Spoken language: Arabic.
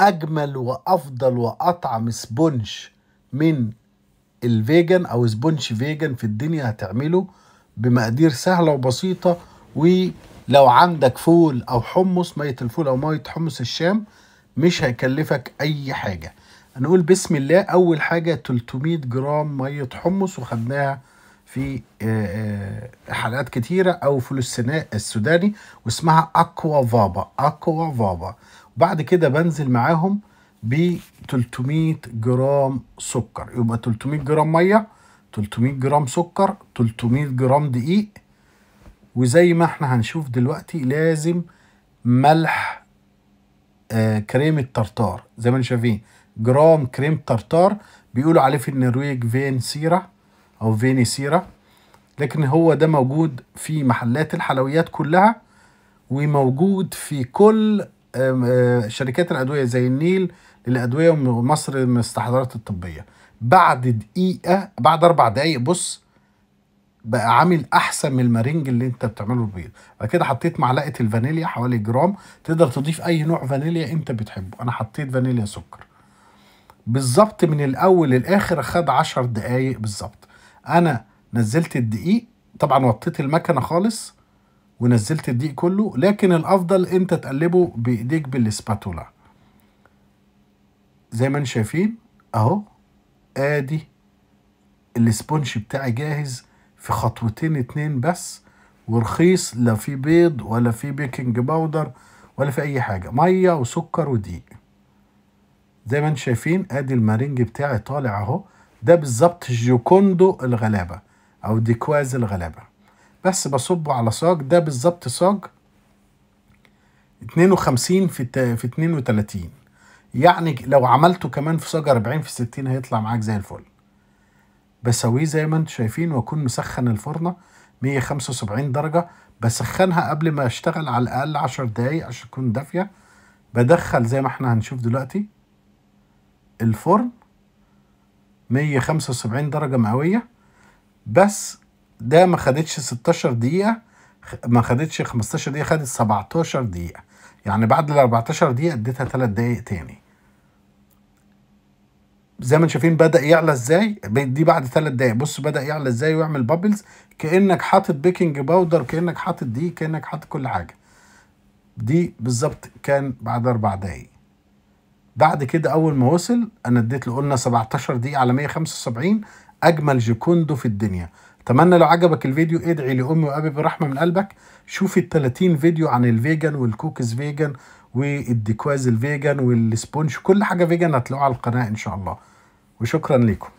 اجمل وافضل واطعم سبونج من الفيجن او سبونج فيجن في الدنيا هتعمله بمقادير سهله وبسيطه ولو عندك فول او حمص ميه الفول او ميه حمص الشام مش هيكلفك اي حاجه هنقول بسم الله اول حاجه 300 جرام ميه حمص وخدناها في آه، آه، حلقات كتيرة أو السناء السوداني واسمها أكوا فابا أكوا فابا وبعد كده بنزل معاهم ب 300 جرام سكر يبقى 300 جرام مية 300 جرام سكر 300 جرام دقيق وزي ما احنا هنشوف دلوقتي لازم ملح آه كريم الترتار زي ما انتم شايفين جرام كريم ترتار بيقولوا عليه في النرويج فين سيره او فيني سيرا لكن هو ده موجود في محلات الحلويات كلها وموجود في كل آه، شركات الادويه زي النيل للادويه ومصر المستحضرات الطبيه بعد دقيقه بعد اربع دقايق بص بقى عامل احسن من المارينج اللي انت بتعمله البيض بعد كده حطيت معلقه الفانيليا حوالي جرام تقدر تضيف اي نوع فانيليا انت بتحبه انا حطيت فانيليا سكر بالظبط من الاول للاخر خد عشر دقايق بالظبط انا نزلت الدقيق طبعا وطيت المكنه خالص ونزلت الدقيق كله لكن الافضل انت تقلبه بايديك بالسباتولا زي ما انتم شايفين اهو ادي الاسبونش بتاعي جاهز في خطوتين اتنين بس ورخيص لا في بيض ولا في بيكنج باودر ولا في اي حاجه ميه وسكر ودقيق زي ما انتم شايفين ادي المارينج بتاعي طالع اهو ده بالظبط جيوكوندو الغلابة أو ديكواز الغلابة بس بصبه على صاج ده بالظبط صاج 52 في في 32 يعني لو عملته كمان في صاج 40 في 60 هيطلع معاك زي الفل بسويه زي ما انتم شايفين واكون مسخن الفرنه 175 درجه بسخنها قبل ما اشتغل على الاقل 10 دقايق عشان تكون دافيه بدخل زي ما احنا هنشوف دلوقتي الفرن 175 درجة مئوية بس ده ما خدتش 16 دقيقة ما خدتش 15 دقيقة خدت 17 دقيقة يعني بعد ال 14 دقيقة اديتها 3 دقايق تاني زي ما انتم شايفين بدأ يعلى ازاي دي بعد 3 دقايق بص بدأ يعلى ازاي ويعمل بابلز كأنك حاطط بيكنج باودر كأنك حاطط دي كأنك حاطط كل حاجة دي بالظبط كان بعد 4 دقايق بعد كده اول ما وصل انا اديت له قلنا 17 دقيقه على 175 اجمل جوكوندو في الدنيا اتمنى لو عجبك الفيديو ادعي لامي وابي برحمه من قلبك شوف ال 30 فيديو عن الفيجن والكوكيز فيجن والديكواز الفيجن والسبونج كل حاجه فيجن هتلاقوها على القناه ان شاء الله وشكرا لكم